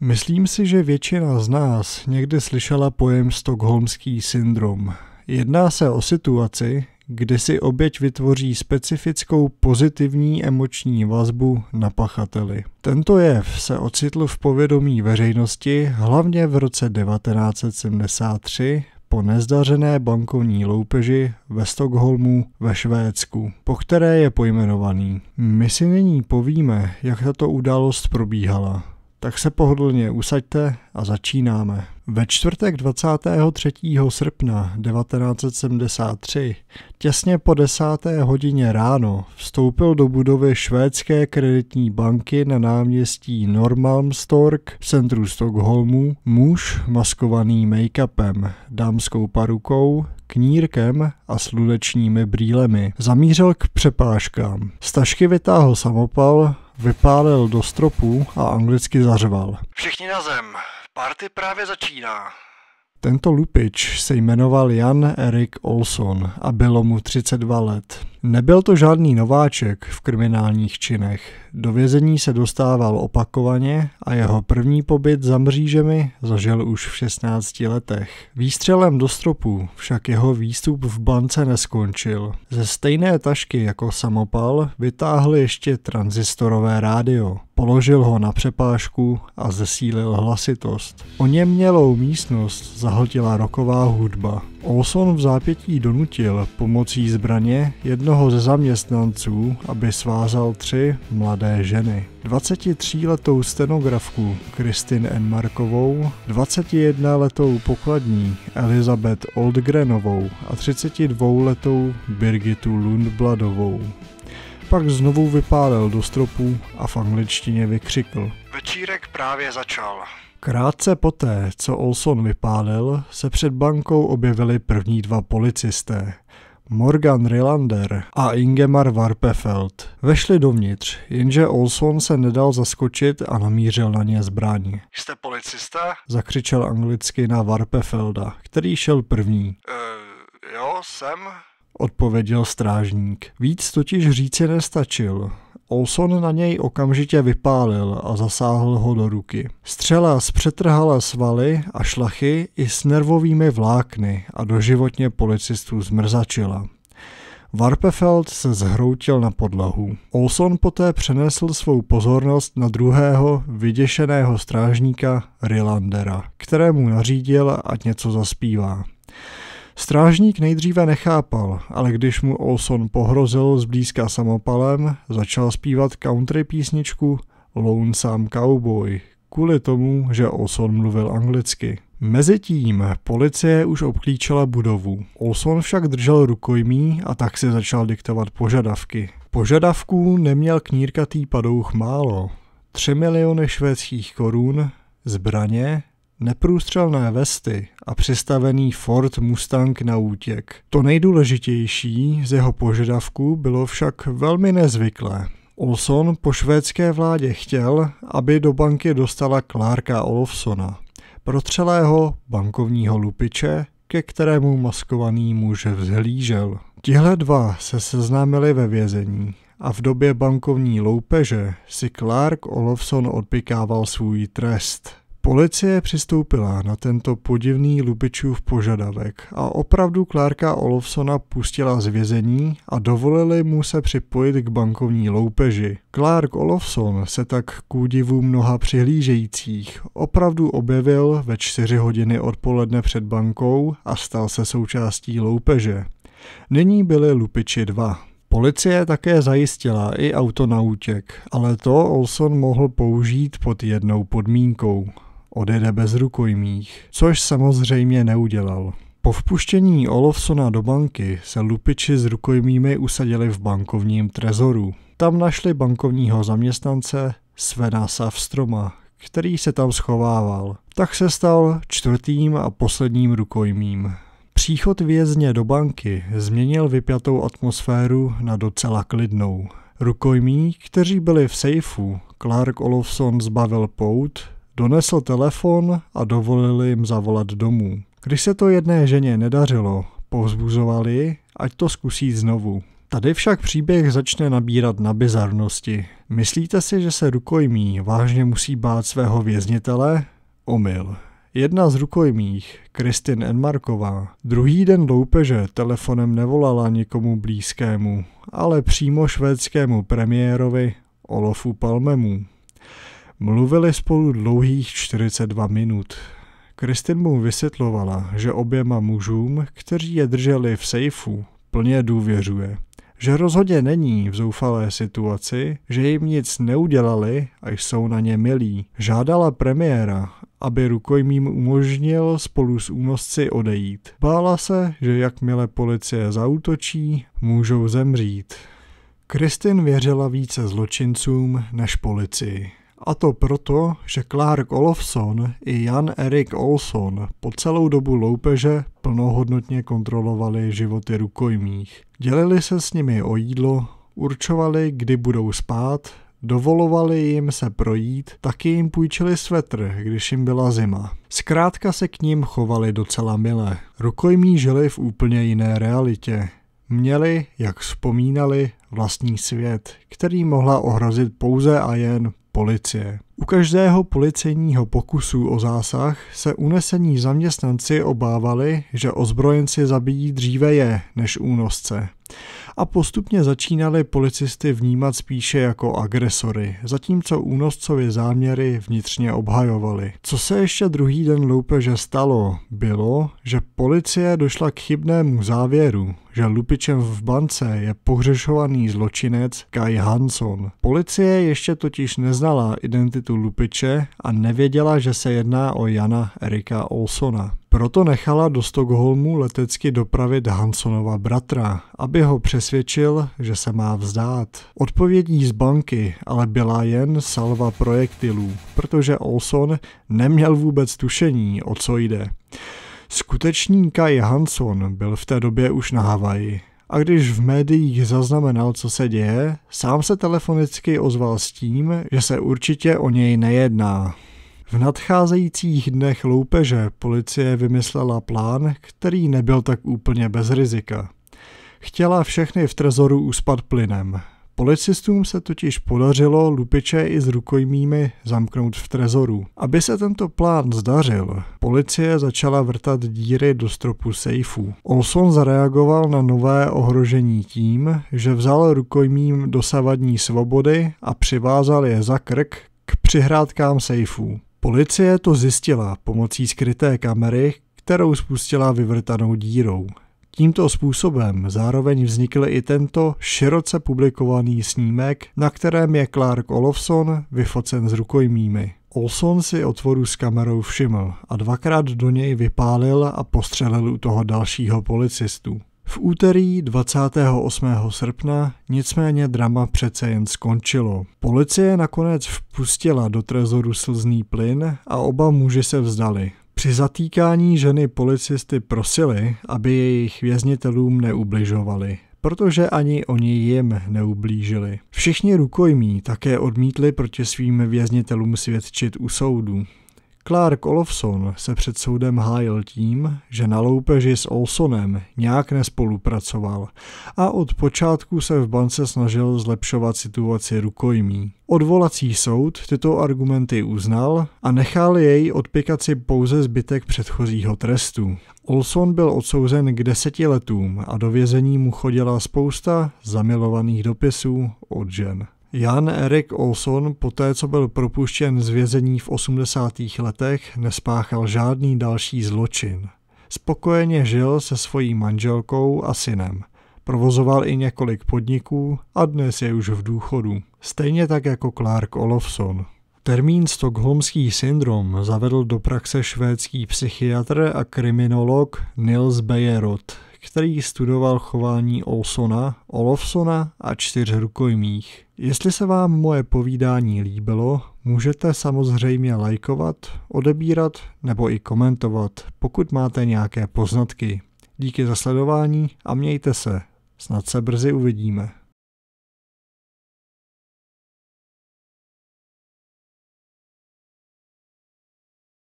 Myslím si, že většina z nás někdy slyšela pojem Stockholmský syndrom. Jedná se o situaci, kdy si oběť vytvoří specifickou pozitivní emoční vazbu na pachateli. Tento jev se ocitl v povědomí veřejnosti hlavně v roce 1973 po nezdařené bankovní loupeži ve Stockholmu ve Švédsku, po které je pojmenovaný. My si nyní povíme, jak tato událost probíhala. Tak se pohodlně usaďte a začínáme. Ve čtvrtek 23. srpna 1973, těsně po desáté hodině ráno, vstoupil do budovy švédské kreditní banky na náměstí Normalmstork v centru Stockholmu muž maskovaný make-upem, dámskou parukou, knírkem a slunečními brýlemi. Zamířil k přepážkám. Z tašky vytáhl samopal, vypálil do stropu a anglicky zařval. Všichni na zem! Party právě začíná. Tento lupič se jmenoval Jan Erik Olson a bylo mu 32 let. Nebyl to žádný nováček v kriminálních činech. Do vězení se dostával opakovaně a jeho první pobyt za mřížemi zažil už v 16 letech. Výstřelem do stropu však jeho výstup v bance neskončil. Ze stejné tašky jako samopal vytáhl ještě transistorové rádio. Položil ho na přepážku a zesílil hlasitost. O něm mělou místnost zahltila roková hudba. Olson v zápětí donutil pomocí zbraně jednoho jednoho ze zaměstnanců, aby svázal tři mladé ženy. 23-letou stenografku Kristin N. Markovou, 21-letou pokladní Elizabeth Oldgrenovou a 32-letou Birgitu Lundbladovou. Pak znovu vypálil do stropu a v angličtině vykřikl. Večírek právě začal. Krátce poté, co Olson vypálil, se před bankou objevili první dva policisté. Morgan Rylander a Ingemar Warpefeld. Vešli dovnitř, jenže Olson se nedal zaskočit a namířil na ně zbraň. Jste policista? Zakřičel anglicky na Warpefelda, který šel první. Uh, jo, jsem, odpověděl strážník. Víc totiž říci nestačil. Olson na něj okamžitě vypálil a zasáhl ho do ruky. Střela zpřetrhala svaly a šlachy i s nervovými vlákny a doživotně policistů zmrzačila. Warpefeld se zhroutil na podlahu. Olson poté přenesl svou pozornost na druhého vyděšeného strážníka Rilandera, kterému nařídil, ať něco zaspívá. Strážník nejdříve nechápal, ale když mu Olson pohrozil zblízka samopalem, začal zpívat country písničku Lonesome Cowboy, kvůli tomu, že Olson mluvil anglicky. Mezitím policie už obklíčila budovu. Olson však držel rukojmí a tak si začal diktovat požadavky. Požadavků neměl knírkatý padouch málo. 3 miliony švédských korun, zbraně, Neprůstřelné vesty a přistavený Ford Mustang na útěk. To nejdůležitější z jeho požadavků bylo však velmi nezvyklé. Olson po švédské vládě chtěl, aby do banky dostala Clarka Olofsona, protřelého bankovního lupiče, ke kterému maskovaný muž vzhlížel. Tihle dva se seznámili ve vězení a v době bankovní loupeže si Clark Olofson odpikával svůj trest. Policie přistoupila na tento podivný Lubičův požadavek a opravdu Klárka Olofsona pustila z vězení a dovolili mu se připojit k bankovní loupeži. Clark Olofson se tak k údivu mnoha přihlížejících opravdu objevil ve čtyři hodiny odpoledne před bankou a stal se součástí loupeže. Nyní byli lupiči dva. Policie také zajistila i auto na útěk, ale to Olson mohl použít pod jednou podmínkou odejde bez rukojmích, což samozřejmě neudělal. Po vpuštění Olofsona do banky se lupiči s rukojmími usadili v bankovním trezoru. Tam našli bankovního zaměstnance Svena Savstroma, který se tam schovával. Tak se stal čtvrtým a posledním rukojmím. Příchod vězně do banky změnil vypjatou atmosféru na docela klidnou. Rukojmí, kteří byli v sejfu, Clark Olofsson zbavil pout Donesl telefon a dovolil jim zavolat domů. Když se to jedné ženě nedařilo, povzbuzovali, ať to zkusí znovu. Tady však příběh začne nabírat na bizarnosti. Myslíte si, že se rukojmí vážně musí bát svého věznitele? Omyl. Jedna z rukojmích, Kristin Enmarková, druhý den loupeže telefonem nevolala nikomu blízkému, ale přímo švédskému premiérovi Olofu Palmemu. Mluvili spolu dlouhých 42 minut. Kristin mu vysvětlovala, že oběma mužům, kteří je drželi v sejfu, plně důvěřuje. Že rozhodně není v zoufalé situaci, že jim nic neudělali a jsou na ně milí. Žádala premiéra, aby rukojmím umožnil spolu s únosci odejít. Bála se, že jakmile policie zautočí, můžou zemřít. Kristin věřila více zločincům než policii. A to proto, že Clark Olofsson i Jan Erik Olson po celou dobu loupeže plnohodnotně kontrolovali životy rukojmích. Dělili se s nimi o jídlo, určovali, kdy budou spát, dovolovali jim se projít, taky jim půjčili svetr, když jim byla zima. Zkrátka se k ním chovali docela milé. Rukojmí žili v úplně jiné realitě. Měli, jak vzpomínali, vlastní svět, který mohla ohrozit pouze a jen policie. U každého policejního pokusu o zásah se unesení zaměstnanci obávali, že ozbrojenci zabijí dříve je než únosce a postupně začínali policisty vnímat spíše jako agresory, zatímco únoscovi záměry vnitřně obhajovali. Co se ještě druhý den loupeže stalo, bylo, že policie došla k chybnému závěru, že lupičem v bance je pohřešovaný zločinec Kai Hanson. Policie ještě totiž neznala identitu lupiče a nevěděla, že se jedná o Jana Erika Olsona. Proto nechala do Stockholmu letecky dopravit Hansonova bratra, aby ho přesvědčil, že se má vzdát. Odpovědní z banky ale byla jen salva projektilů, protože Olson neměl vůbec tušení, o co jde. Skutečný Kai Hanson byl v té době už na Havaji a když v médiích zaznamenal, co se děje, sám se telefonicky ozval s tím, že se určitě o něj nejedná. V nadcházejících dnech loupeže policie vymyslela plán, který nebyl tak úplně bez rizika. Chtěla všechny v trezoru uspat plynem. Policistům se totiž podařilo lupiče i s rukojmími zamknout v trezoru. Aby se tento plán zdařil, policie začala vrtat díry do stropu sejfu. Olson zareagoval na nové ohrožení tím, že vzal rukojmím dosavadní svobody a přivázal je za krk k přihrádkám sejfů. Policie to zjistila pomocí skryté kamery, kterou spustila vyvrtanou dírou. Tímto způsobem zároveň vznikl i tento široce publikovaný snímek, na kterém je Clark Olofsson vyfocen s rukojmími. Olson si otvoru s kamerou všiml a dvakrát do něj vypálil a postřelil u toho dalšího policistu. V úterý 28. srpna nicméně drama přece jen skončilo. Policie nakonec vpustila do trezoru slzný plyn a oba muži se vzdali. Při zatýkání ženy policisty prosili, aby jejich věznitelům neubližovali protože ani oni jim neublížili. Všichni rukojmí také odmítli proti svým věznitelům svědčit u soudu. Clark Olofsson se před soudem hájil tím, že na loupeži s Olsonem nějak nespolupracoval a od počátku se v bance snažil zlepšovat situaci rukojmí. Odvolací soud tyto argumenty uznal a nechal jej odpěkat si pouze zbytek předchozího trestu. Olson byl odsouzen k deseti letům a do vězení mu chodila spousta zamilovaných dopisů od žen. Jan Erik Olson poté, co byl propuštěn z vězení v 80. letech, nespáchal žádný další zločin. Spokojeně žil se svojí manželkou a synem. Provozoval i několik podniků a dnes je už v důchodu. Stejně tak jako Clark Olofsson. Termín Stockholmský syndrom zavedl do praxe švédský psychiatr a kriminolog Nils Bejerot, který studoval chování Olsona, Olofsona a čtyř rukojmích. Jestli se vám moje povídání líbilo, můžete samozřejmě lajkovat, odebírat nebo i komentovat, pokud máte nějaké poznatky. Díky za sledování a mějte se. Snad se brzy uvidíme.